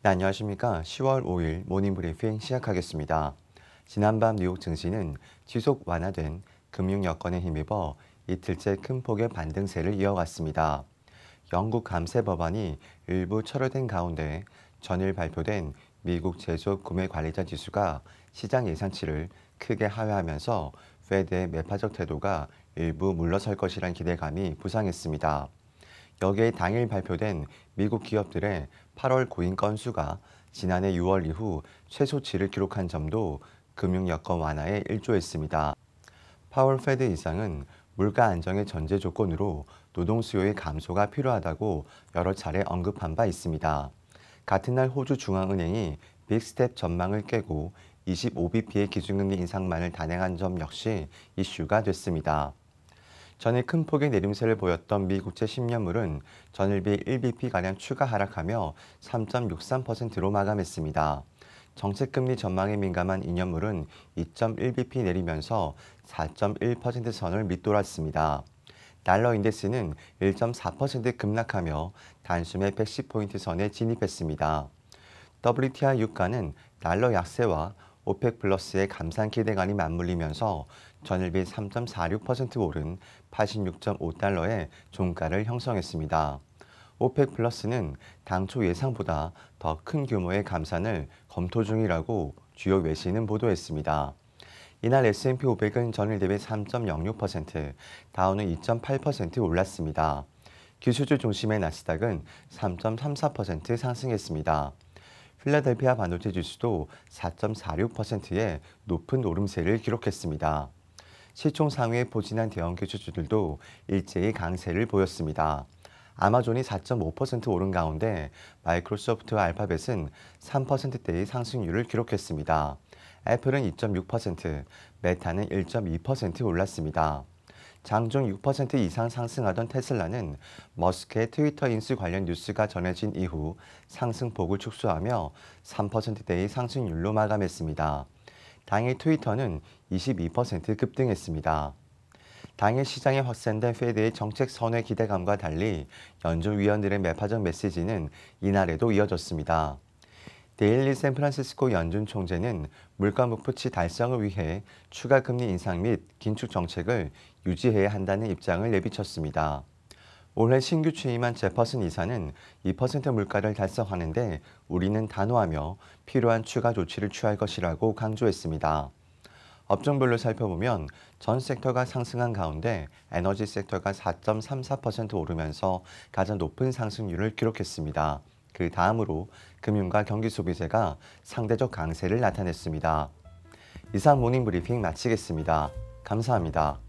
네, 안녕하십니까. 10월 5일 모닝 브리핑 시작하겠습니다. 지난밤 뉴욕 증시는 지속 완화된 금융 여건에 힘입어 이틀째 큰 폭의 반등세를 이어갔습니다. 영국 감세 법안이 일부 철회된 가운데 전일 발표된 미국 제조 구매 관리자 지수가 시장 예상치를 크게 하회하면서 페드의 매파적 태도가 일부 물러설 것이란 기대감이 부상했습니다. 여기에 당일 발표된 미국 기업들의 8월 고인 건수가 지난해 6월 이후 최소치를 기록한 점도 금융 여건 완화에 일조했습니다. 파월 페드 이상은 물가 안정의 전제 조건으로 노동 수요의 감소가 필요하다고 여러 차례 언급한 바 있습니다. 같은 날 호주 중앙은행이 빅스텝 전망을 깨고 25bp의 기준금리 인상만을 단행한 점 역시 이슈가 됐습니다. 전일 큰 폭의 내림세를 보였던 미 국채 10년물은 전일비 1bp가량 추가 하락하며 3.63%로 마감했습니다. 정책금리 전망에 민감한 2년물은 2.1bp 내리면서 4.1%선을 밑돌았습니다. 달러 인덱스는 1.4% 급락하며 단숨에 110포인트 선에 진입했습니다. WTI 유가는 달러 약세와 오펙 플러스의 감산 기대감이 맞물리면서 전일비 3.46% 오른 86.5달러의 종가를 형성했습니다. 오펙 플러스는 당초 예상보다 더 큰 규모의 감산을 검토 중이라고 주요 외신은 보도했습니다. 이날 S&P 500은 전일 대비 3.06%, 다운은2.8% 올랐습니다. 기술주 중심의 나스닥은 3.34% 상승했습니다. 필라델피아 반도체 지수도 4.46%의 높은 오름세를 기록했습니다. 시총 상위에 포진한 대형 기술주들도 일제히 강세를 보였습니다. 아마존이 4.5% 오른 가운데 마이크로소프트와 알파벳은 3%대의 상승률을 기록했습니다. 애플은 2.6%, 메타는 1.2% 올랐습니다. 장중 6% 이상 상승하던 테슬라는 머스크의 트위터 인수 관련 뉴스가 전해진 이후 상승폭을 축소하며 3%대의 상승률로 마감했습니다. 당일 트위터는 22% 급등했습니다. 당일 시장에 확산된 페드의 정책 선회 기대감과 달리 연준 위원들의 매파적 메시지는 이날에도 이어졌습니다. 데일리 샌프란시스코 연준 총재는 물가 목표치 달성을 위해 추가 금리 인상 및 긴축 정책을 유지해야 한다는 입장을 내비쳤습니다. 올해 신규 취임한 제퍼슨 이사는 2% 물가를 달성하는데 우리는 단호하며 필요한 추가 조치를 취할 것이라고 강조했습니다. 업종별로 살펴보면 전 섹터가 상승한 가운데 에너지 섹터가 4.34% 오르면서 가장 높은 상승률을 기록했습니다. 그 다음으로 금융과 경기소비재가 상대적 강세를 나타냈습니다. 이상 모닝브리핑 마치겠습니다. 감사합니다.